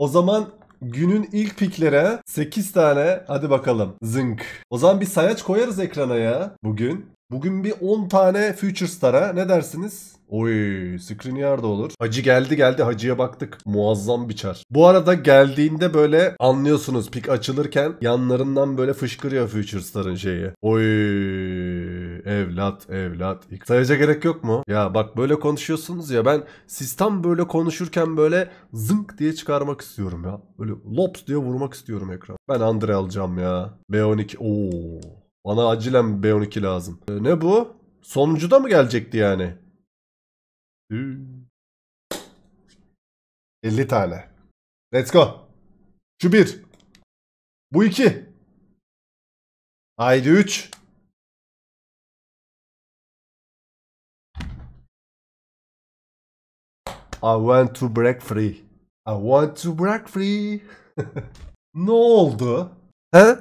O zaman günün ilk piklere 8 tane hadi bakalım zınk. O zaman bir sayaç koyarız ekrana ya bugün. Bugün bir 10 tane Future Star'a ne dersiniz? Oy Skriniar da olur. Hacı geldi geldi Hacı'ya baktık. Muazzam bir çar. Bu arada geldiğinde böyle anlıyorsunuz pik açılırken yanlarından böyle fışkırıyor Future Star'ın şeyi. Oy evlat evlat. Sayaca gerek yok mu? Ya bak böyle konuşuyorsunuz ya ben sistem böyle konuşurken böyle zınk diye çıkarmak istiyorum ya. Böyle lops diye vurmak istiyorum ekran. Ben Andre alacağım ya. B12 ooo. Bana acilen B12 lazım. E, ne bu? Sonuncu da mı gelecekti yani? 50 tane. Let's go. Şu 1. Bu 2. Haydi 3. I want to break free. I want to break free. ne oldu? He?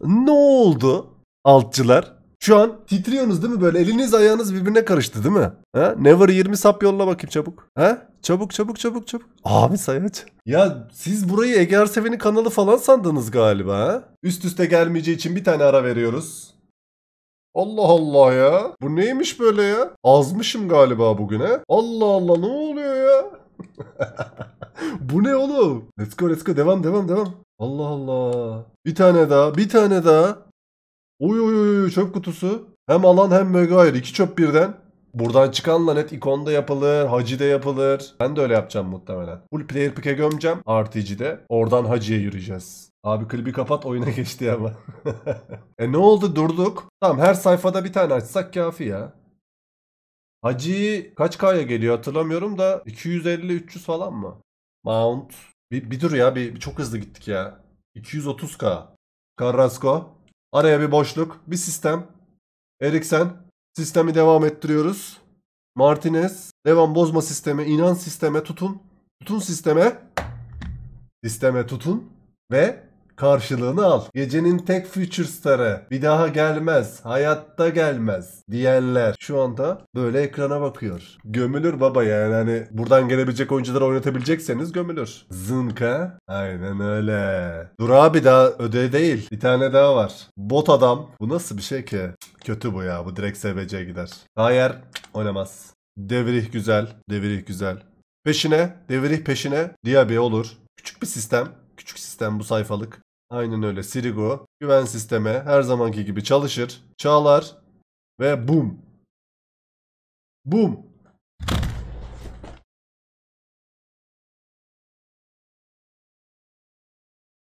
Ne oldu? altçılar. Şu an titriyorsunuz değil mi böyle? Eliniz ayağınız birbirine karıştı değil mi? Ha? Never 20 sap yolla bakayım çabuk. Ha? Çabuk çabuk çabuk çabuk. Abi sayaç. Ya siz burayı Ege Arseven'in kanalı falan sandınız galiba ha? Üst üste gelmeyeceği için bir tane ara veriyoruz. Allah Allah ya. Bu neymiş böyle ya? Azmışım galiba bugüne. Allah Allah ne oluyor ya? Bu ne oğlum? Let's go let's go devam devam devam. Allah Allah. Bir tane daha bir tane daha. Uy uy uy çöp kutusu. Hem alan hem mega ayrı. iki çöp birden. Buradan çıkanla net ikonda yapılır, hacide yapılır. Ben de öyle yapacağım muhtemelen. Full player pick'e gömeceğim RTG'de. Oradan hacıya yürüyeceğiz. Abi klibi kapat oyuna geçti ama. e ne oldu durduk. Tamam her sayfada bir tane açsak kafi ya. Hacı kaç K'ya geliyor hatırlamıyorum da 250-300 falan mı? Mount. Bir, bir dur ya bir, bir çok hızlı gittik ya. 230K. Carrasco. Araya bir boşluk. Bir sistem. Eriksen. Sistemi devam ettiriyoruz. Martinez. Devam bozma sisteme. inan sisteme tutun. Tutun sisteme. Sisteme tutun. Ve karşılığını al. Gecenin tek future starı bir daha gelmez, hayatta gelmez diyenler şu anda böyle ekrana bakıyor. Gömülür baba yani hani buradan gelebilecek oyuncuları oynatabilecekseniz gömülür. Zınka. Aynen öyle. Dur abi daha öde değil. Bir tane daha var. Bot adam. Bu nasıl bir şey ki? Kötü bu ya. Bu direkt SBC'ye gider. Hayır oynamaz. Devrih güzel. Devrih güzel. Peşine. Devrih peşine. Diabe olur. Küçük bir sistem. Küçük sistem bu sayfalık. Aynen öyle Sirigo Güven sisteme her zamanki gibi çalışır. Çağlar. Ve boom. Boom.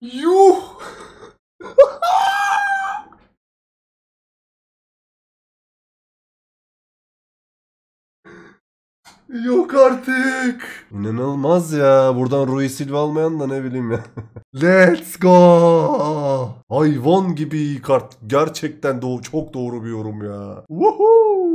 Yuh. Yok artık. İnanılmaz ya. Buradan Rui Silva almayan da ne bileyim ya. Let's go. Hayvan gibi kart. Gerçekten doğ çok doğru bir yorum ya. Woohoo.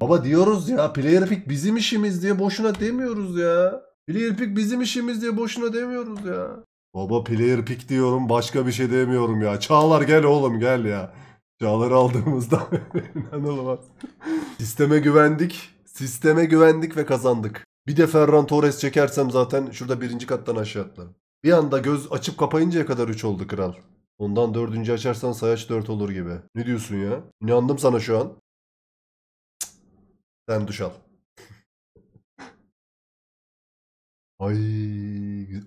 Baba diyoruz ya player pick bizim işimiz diye boşuna demiyoruz ya. Player pick bizim işimiz diye boşuna demiyoruz ya. Baba player pick diyorum başka bir şey demiyorum ya. Çağlar gel oğlum gel ya. Çağları aldığımızda inanılmaz. Sisteme güvendik. Sisteme güvendik ve kazandık. Bir de Ferran Torres çekersem zaten şurada birinci kattan aşağı atlarım. Bir anda göz açıp kapayıncaya kadar 3 oldu kral. Ondan dördüncü açarsan sayaç 4 olur gibi. Ne diyorsun ya? İnandım sana şu an. Sen duş al. Ay.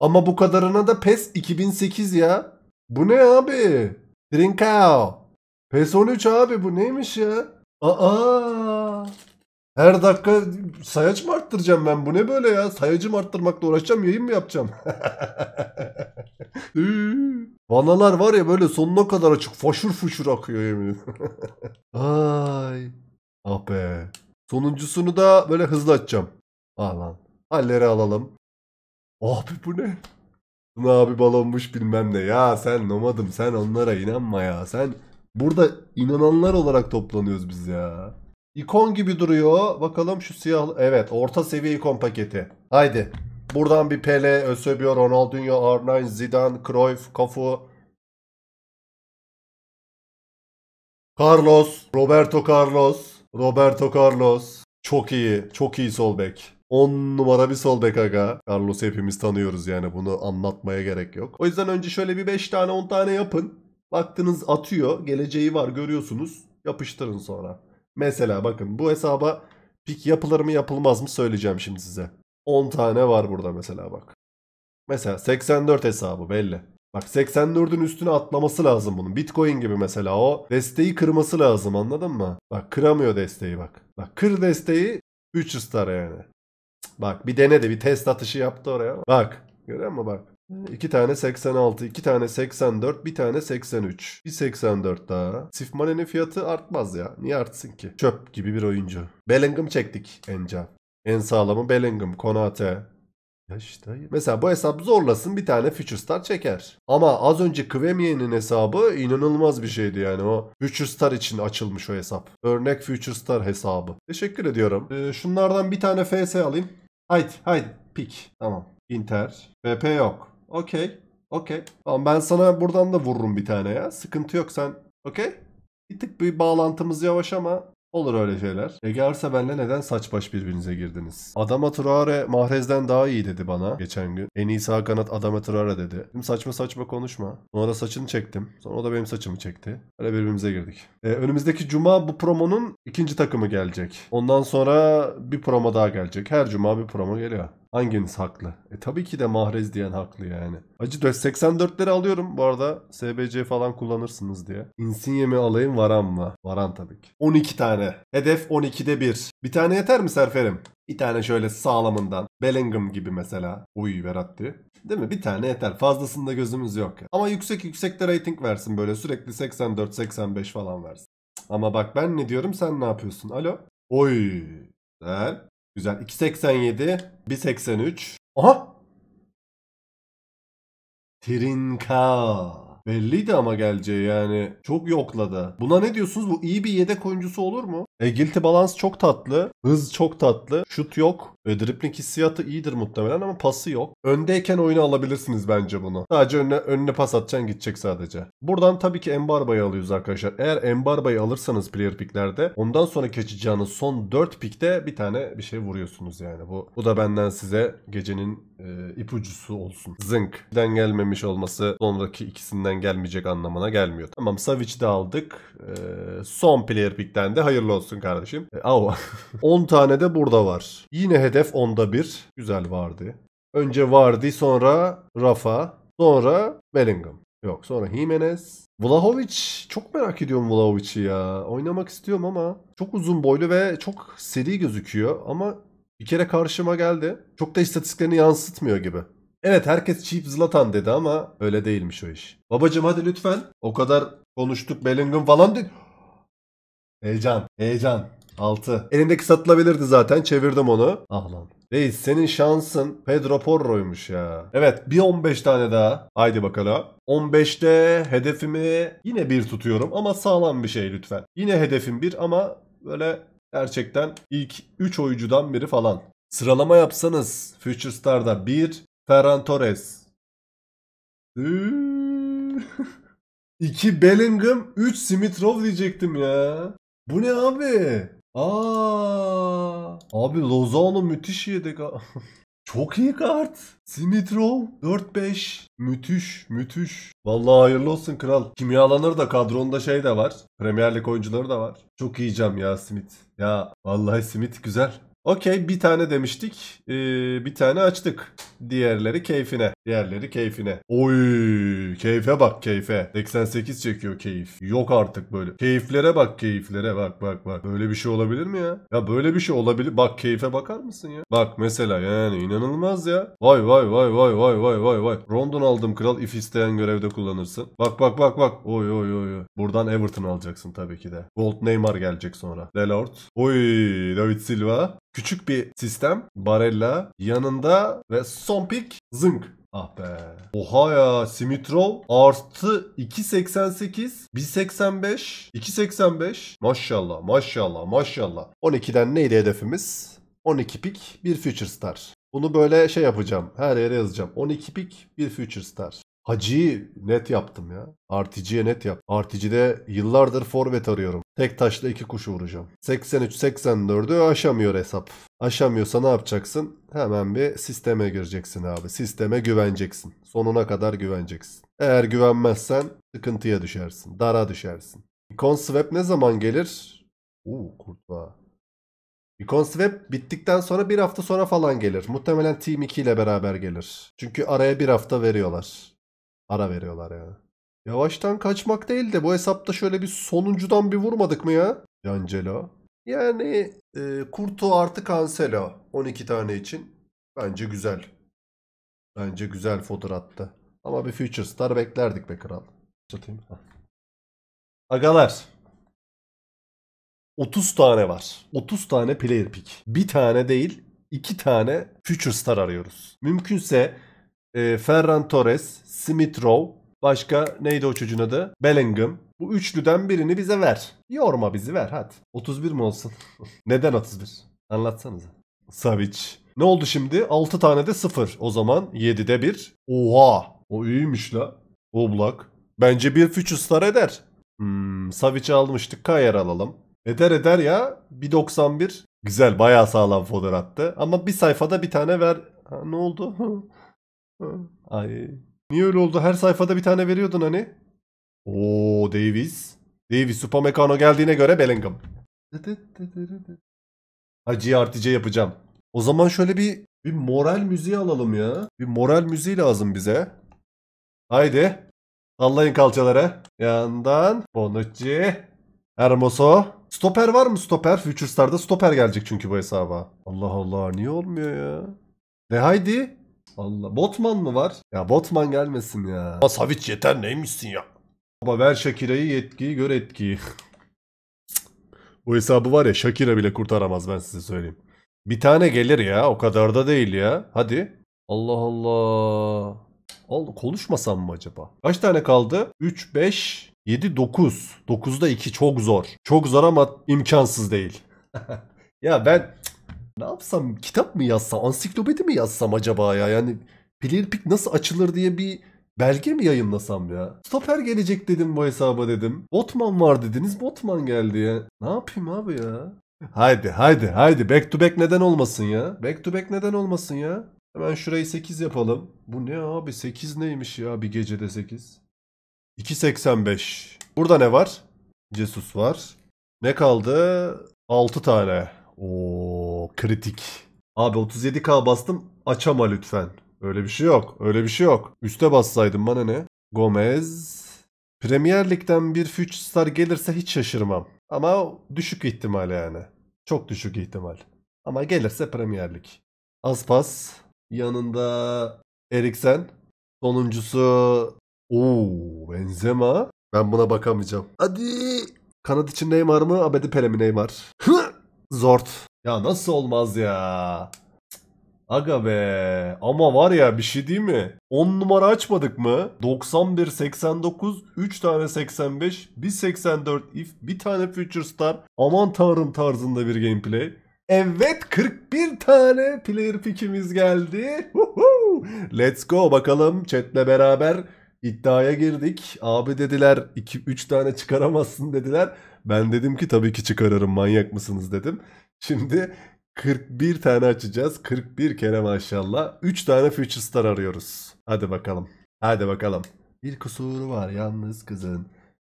Ama bu kadarına da PES 2008 ya. Bu ne abi? Trincao. PES 13 abi bu neymiş ya? Aa! Her dakika sayaç mı arttıracağım ben? Bu ne böyle ya? Sayacı arttırmakla uğraşacağım? Yayın mı yapacağım? Vanalar var ya böyle sonuna kadar açık. Faşur fuşur akıyor yemin Ay. Ah be. Sonuncusunu da böyle hızlı açacağım. Ah lan. Halleri alalım. Abi bu ne? Abi balonmuş bilmem ne. Ya sen nomadım sen onlara inanma ya. Sen Burada inananlar olarak toplanıyoruz biz ya. İkon gibi duruyor. Bakalım şu siyah... Evet orta seviye ikon paketi. Haydi. Buradan bir Pele, Ösebio, Ronaldinho, R9, Zidane, Cruyff, Cafu. Carlos. Roberto Carlos. Roberto Carlos. Çok iyi. Çok iyi sol bek. 10 numara bir sol bek aga. Carlos hepimiz tanıyoruz yani bunu anlatmaya gerek yok. O yüzden önce şöyle bir 5 tane 10 tane yapın. Baktınız atıyor. Geleceği var görüyorsunuz. Yapıştırın sonra. Mesela bakın bu hesaba pik yapılır mı yapılmaz mı söyleyeceğim şimdi size. 10 tane var burada mesela bak. Mesela 84 hesabı belli. Bak 84'ün üstüne atlaması lazım bunun. Bitcoin gibi mesela o desteği kırması lazım anladın mı? Bak kıramıyor desteği bak. Bak kır desteği 300 star yani. Bak bir denedi bir test atışı yaptı oraya. Bak görüyor musun bak. İki tane 86, iki tane 84, bir tane 83. Bir 84 daha. Sifmane'nin fiyatı artmaz ya. Niye artsın ki? Çöp gibi bir oyuncu. Bellingham çektik Enca. En sağlamı Bellingham, Konate. Ya işte. Mesela bu hesap zorlasın bir tane Future Star çeker. Ama az önce Kvemeye'nin hesabı inanılmaz bir şeydi yani o. Future Star için açılmış o hesap. Örnek Future Star hesabı. Teşekkür ediyorum. Ee, şunlardan bir tane FS alayım. Haydi haydi pik. Tamam. Inter. VP yok. Okey. Okey. Tamam ben sana buradan da vururum bir tane ya. Sıkıntı yok sen. Okey. Bir tık bir bağlantımız yavaş ama olur öyle şeyler. Ege benle neden saç baş birbirinize girdiniz? Adama Traore Mahrez'den daha iyi dedi bana geçen gün. En iyi sağ kanat Adama Traore dedi. Şimdi saçma saçma konuşma. Sonra saçını çektim. Sonra o da benim saçımı çekti. Öyle birbirimize girdik. Ee, önümüzdeki cuma bu promonun ikinci takımı gelecek. Ondan sonra bir promo daha gelecek. Her cuma bir promo geliyor. Hanginiz haklı? E tabii ki de Mahrez diyen haklı yani. Acı 84'leri alıyorum bu arada. SBC falan kullanırsınız diye. Insigne mi alayım Varan mı? Varan tabii ki. 12 tane. Hedef 12'de 1. Bir tane yeter mi Serferim? Bir tane şöyle sağlamından. Bellingham gibi mesela. Uy Veratti. Değil mi? Bir tane yeter. Fazlasında gözümüz yok. Ya. Ama yüksek yüksek de rating versin böyle. Sürekli 84-85 falan versin. Ama bak ben ne diyorum sen ne yapıyorsun? Alo? Oy. Güzel. Güzel. 2.87. 1.83. Aha. Trinka. Belliydi ama geleceği yani. Çok yokladı. Buna ne diyorsunuz? Bu iyi bir yedek oyuncusu olur mu? E, guilty balance çok tatlı. Hız çok tatlı. Şut yok. E, dribbling hissiyatı iyidir muhtemelen ama pası yok. Öndeyken oyunu alabilirsiniz bence bunu. Sadece önüne, önüne pas atacaksın gidecek sadece. Buradan tabii ki Embarba'yı alıyoruz arkadaşlar. Eğer Embarba'yı alırsanız player picklerde ondan sonra geçeceğiniz son 4 pikte bir tane bir şey vuruyorsunuz yani. Bu, bu da benden size gecenin e, ipucusu olsun. Zınk. Den gelmemiş olması sonraki ikisinden zaten gelmeyecek anlamına gelmiyor. Tamam Savic'i de aldık. Ee, son player pick'ten de hayırlı olsun kardeşim. E, av. 10 tane de burada var. Yine hedef onda bir Güzel vardı. Önce vardı sonra Rafa sonra Bellingham. Yok sonra Jimenez. Vlahovic çok merak ediyorum Vlahovic'i ya. Oynamak istiyorum ama çok uzun boylu ve çok seri gözüküyor ama bir kere karşıma geldi. Çok da istatistiklerini yansıtmıyor gibi. Evet herkes cheap Zlatan dedi ama öyle değilmiş o iş. Babacım hadi lütfen. O kadar konuştuk Bellingham falan dedi. Heyecan. Heyecan. 6. Elindeki satılabilirdi zaten. Çevirdim onu. Ah lan. Reis senin şansın Pedro Porro'ymuş ya. Evet bir 15 tane daha. Haydi bakalım. 15'te hedefimi yine bir tutuyorum ama sağlam bir şey lütfen. Yine hedefim bir ama böyle gerçekten ilk 3 oyuncudan biri falan. Sıralama yapsanız Future Star'da 1, Ferran Torres. 2 Bellingham, 3 Smith Rowe diyecektim ya. Bu ne abi? Aa, abi Lozano müthiş yedek. Çok iyi kart. Smith Rowe 4-5. Müthiş, müthiş. Vallahi hayırlı olsun kral. Kimyalanır da kadronda şey de var. Premier Lig oyuncuları da var. Çok iyi cam ya Smith. Ya vallahi Smith güzel. Okey bir tane demiştik. Ee, bir tane açtık. Diğerleri keyfine. Diğerleri keyfine. Oy keyfe bak keyfe. 88 çekiyor keyif. Yok artık böyle. Keyiflere bak keyiflere bak bak bak. Böyle bir şey olabilir mi ya? Ya böyle bir şey olabilir. Bak keyfe bakar mısın ya? Bak mesela yani inanılmaz ya. Vay vay vay vay vay vay vay vay. Rondon aldım kral if isteyen görevde kullanırsın. Bak bak bak bak. Oy oy oy. Buradan Everton alacaksın tabii ki de. Gold Neymar gelecek sonra. Delort. Oy David Silva. Küçük bir sistem. Barella yanında ve son pick Zınk. Ah be. Oha ya Simitrov artı 2.88, 1.85, 2.85. Maşallah maşallah maşallah. 12'den neydi hedefimiz? 12 pik bir Future Star. Bunu böyle şey yapacağım. Her yere yazacağım. 12 pik bir Future Star. hacı net yaptım ya. RTG'ye net yap. RTG'de yıllardır forvet arıyorum. Tek taşla iki kuşu vuracağım. 83-84'ü aşamıyor hesap. Aşamıyorsa ne yapacaksın? Hemen bir sisteme gireceksin abi. Sisteme güveneceksin. Sonuna kadar güveneceksin. Eğer güvenmezsen sıkıntıya düşersin. Dara düşersin. Icon Swap ne zaman gelir? Uuu kurtbağa. Icon Swap bittikten sonra bir hafta sonra falan gelir. Muhtemelen Team 2 ile beraber gelir. Çünkü araya bir hafta veriyorlar. Ara veriyorlar yani. Yavaştan kaçmak değil de bu hesapta şöyle bir sonuncudan bir vurmadık mı ya? Cancelo. Yani e, Kurtu artı Cancelo 12 tane için bence güzel. Bence güzel fodur attı. Ama bir Future Star beklerdik be kral. Satayım. Agalar. 30 tane var. 30 tane player pick. Bir tane değil, iki tane Future Star arıyoruz. Mümkünse e, Ferran Torres, Smith Rowe, Başka neydi o çocuğun adı? Bellingham. Bu üçlüden birini bize ver. Yorma bizi ver hadi. 31 mi olsun? Neden 31? Anlatsanıza. Savic. Ne oldu şimdi? 6 tane de 0. O zaman 7'de 1. Oha. O iyiymiş la. Oblak. Bence bir Future Star eder. Hmm, Savic'i almıştık. Kayer alalım. Eder eder ya. 1.91. Güzel bayağı sağlam fotoğraftı. Ama bir sayfada bir tane ver. Ha, ne oldu? Ay Niye öyle oldu? Her sayfada bir tane veriyordun hani. Oo Davis. Davis super Supamecano geldiğine göre Bellingham. Hacı artıcı yapacağım. O zaman şöyle bir bir moral müziği alalım ya. Bir moral müziği lazım bize. Haydi. Sallayın kalçalara. Yandan. Bonucci. Hermoso. Stoper var mı stoper? Future Star'da stoper gelecek çünkü bu hesaba. Allah Allah niye olmuyor ya? De haydi. Allah. Botman mı var? Ya Botman gelmesin ya. Ama Savic yeter neymişsin ya? Baba ver Shakira'yı yetkiyi gör etkiyi. Bu hesabı var ya Shakira bile kurtaramaz ben size söyleyeyim. Bir tane gelir ya o kadar da değil ya. Hadi. Allah Allah. Allah konuşmasam mı acaba? Kaç tane kaldı? 3, 5, 7, 9. 9'da 2 çok zor. Çok zor ama imkansız değil. ya ben ne yapsam? Kitap mı yazsam? Ansiklopedi mi yazsam acaba ya? Yani Player Pick nasıl açılır diye bir belge mi yayınlasam ya? Stoper gelecek dedim bu hesaba dedim. Botman var dediniz. Botman geldi ya. Ne yapayım abi ya? Haydi haydi haydi. Back to back neden olmasın ya? Back to back neden olmasın ya? Hemen şurayı 8 yapalım. Bu ne abi? 8 neymiş ya bir gecede 8? 2.85. Burada ne var? Cesus var. Ne kaldı? 6 tane. Oo kritik. Abi 37k bastım açama lütfen. Öyle bir şey yok. Öyle bir şey yok. Üste bassaydım bana ne? Gomez. Premier Lig'den bir Future Star gelirse hiç şaşırmam. Ama düşük ihtimal yani. Çok düşük ihtimal. Ama gelirse Premier Lig. Az Yanında Eriksen. Sonuncusu ooo Benzema. Ben buna bakamayacağım. Hadi. Kanat için Neymar mı? Abedi Pele mi Neymar? Zort. Ya nasıl olmaz ya? Aga be. Ama var ya bir şey değil mi? 10 numara açmadık mı? 91, 89, 3 tane 85, bir 84 if, bir tane Future Star. Aman tanrım tarzında bir gameplay. Evet 41 tane player pickimiz geldi. Let's go bakalım chatle beraber iddiaya girdik. Abi dediler 2 3 tane çıkaramazsın dediler. Ben dedim ki tabii ki çıkarırım manyak mısınız dedim. Şimdi 41 tane açacağız. 41 kere maşallah. 3 tane Future Star arıyoruz. Hadi bakalım. Hadi bakalım. Bir kusuru var yalnız kızın.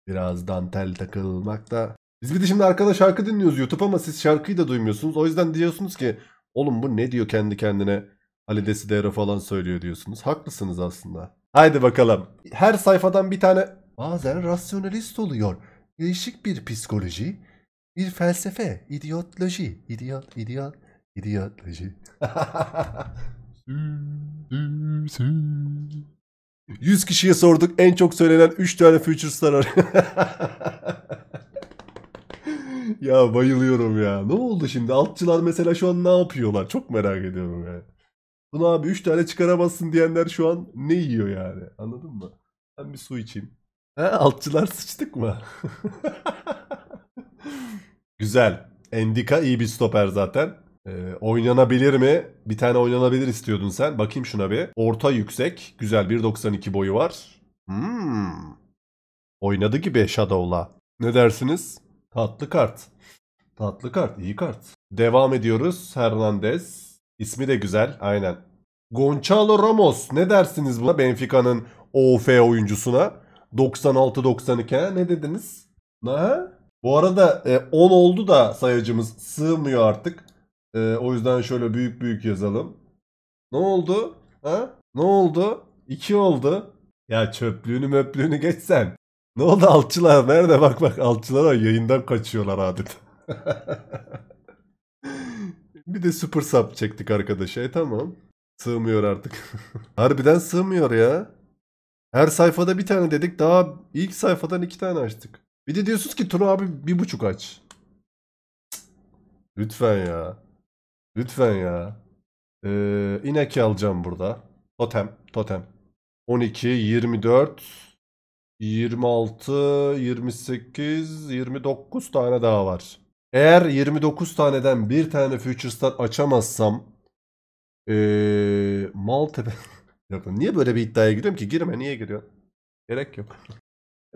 Biraz dantel takılmakta. Biz bir de şimdi arkada şarkı dinliyoruz YouTube ama siz şarkıyı da duymuyorsunuz. O yüzden diyorsunuz ki oğlum bu ne diyor kendi kendine Ali Desidero falan söylüyor diyorsunuz. Haklısınız aslında. Haydi bakalım. Her sayfadan bir tane bazen rasyonelist oluyor. Değişik bir psikoloji bir felsefe, idiotloji, idiot, idiot, idiotloji. Yüz kişiye sorduk en çok söylenen üç tane future star ya bayılıyorum ya. Ne oldu şimdi? Altçılar mesela şu an ne yapıyorlar? Çok merak ediyorum ya. Bunu abi 3 tane çıkaramazsın diyenler şu an ne yiyor yani? Anladın mı? Ben bir su içeyim. He altçılar sıçtık mı? Güzel. Endika iyi bir stoper zaten. Ee, oynanabilir mi? Bir tane oynanabilir istiyordun sen. Bakayım şuna bir. Orta yüksek. Güzel. 1.92 boyu var. Hmm. Oynadı gibi Shadow'la. Ne dersiniz? Tatlı kart. Tatlı kart. iyi kart. Devam ediyoruz. Hernandez. İsmi de güzel. Aynen. Gonçalo Ramos. Ne dersiniz buna? Benfica'nın OF oyuncusuna. 96-92. Ne dediniz? Ne? Bu arada 10 e, oldu da sayacımız sığmıyor artık. E, o yüzden şöyle büyük büyük yazalım. Ne oldu? Ha? Ne oldu? 2 oldu. Ya çöplüğünü möplüğünü geçsen. Ne oldu alçılar? Nerede? Bak bak alçılara yayından kaçıyorlar adeta. bir de super sap çektik arkadaşa. E tamam. Sığmıyor artık. Harbiden sığmıyor ya. Her sayfada bir tane dedik. Daha ilk sayfadan iki tane açtık. Bir de diyorsunuz ki Turo abi bir buçuk aç. Lütfen ya. Lütfen ya. Ee, ineki alacağım burada. Totem. Totem. 12, 24, 26, 28, 29 tane daha var. Eğer 29 taneden bir tane Future Star açamazsam ee, Maltepe... Yok, niye böyle bir iddiaya gidiyorum ki? Girme niye giriyorsun? Gerek yok.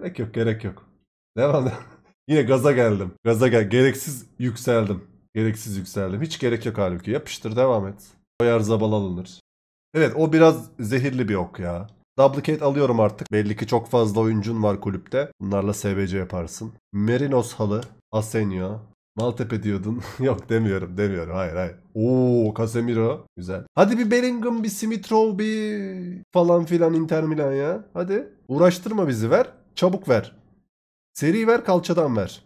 gerek yok gerek yok. Devam. Yine gaza geldim. Gaza gel. Gereksiz yükseldim. Gereksiz yükseldim. Hiç gerek yok halbuki. Yapıştır devam et. Koyar zabal alınır. Evet o biraz zehirli bir ok ya. Duplicate alıyorum artık. Belli ki çok fazla oyuncun var kulüpte. Bunlarla SBC yaparsın. Merinos halı. Asenio. Maltepe diyordun. Yok demiyorum demiyorum. Hayır hayır. Oo Casemiro. Güzel. Hadi bir Bellingham, bir Simitrov, bir falan filan Inter Milan ya. Hadi. Uğraştırma bizi ver. Çabuk ver. Seri ver kalçadan ver.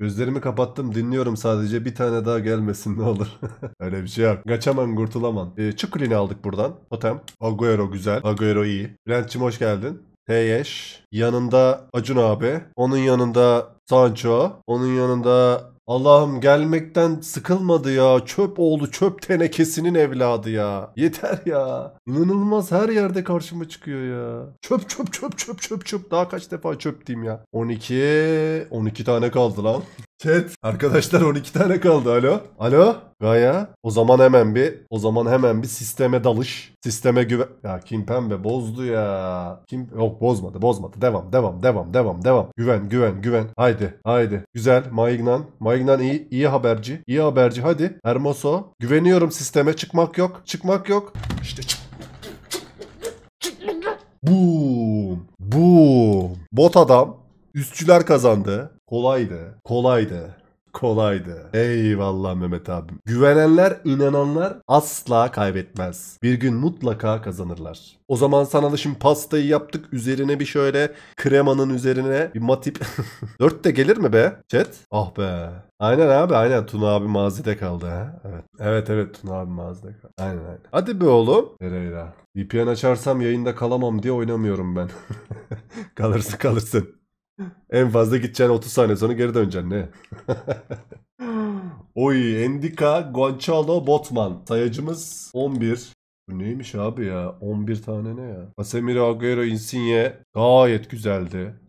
Gözlerimi kapattım dinliyorum sadece bir tane daha gelmesin ne olur. Öyle bir şey yok. Kaçaman kurtulaman. Ee, Çukurin'i aldık buradan. Totem. Agüero güzel. Agüero iyi. Bülent'cim hoş geldin. Teyeş. Yanında Acun abi. Onun yanında Sancho. Onun yanında Allah'ım gelmekten sıkılmadı ya. Çöp oğlu çöp tenekesinin evladı ya. Yeter ya. İnanılmaz her yerde karşıma çıkıyor ya. Çöp çöp çöp çöp çöp çöp. Daha kaç defa çöp diyeyim ya. 12 12 tane kaldı lan. Chat. Arkadaşlar 12 tane kaldı. Alo. Alo. Gaya. O zaman hemen bir o zaman hemen bir sisteme dalış. Sisteme güven. Ya kim pembe bozdu ya. Kim yok bozmadı. Bozmadı. Devam. Devam. Devam. Devam. Devam. Güven. Güven. Güven. Haydi. Haydi. Güzel. Maignan. Maignan iyi iyi haberci. İyi haberci. Hadi. Hermoso. Güveniyorum sisteme. Çıkmak yok. Çıkmak yok. İşte çık. Boom. Boom. Bot adam. Üstçüler kazandı. Kolaydı. Kolaydı. Kolaydı. Eyvallah Mehmet abim. Güvenenler, inananlar asla kaybetmez. Bir gün mutlaka kazanırlar. O zaman sana da şimdi pastayı yaptık. Üzerine bir şöyle kremanın üzerine bir matip. Dört de gelir mi be chat? Ah be. Aynen abi aynen Tuna abi mazide kaldı ha. Evet evet, evet Tuna abi mazide kaldı. Aynen aynen. Hadi be oğlum. Ereira. VPN açarsam yayında kalamam diye oynamıyorum ben. kalırsın kalırsın. En fazla gideceğin 30 saniye sonra geri döneceksin ne? Oy Endika Gonçalo Botman. Sayacımız 11. Bu neymiş abi ya? 11 tane ne ya? Casemiro Agüero Insigne gayet güzeldi.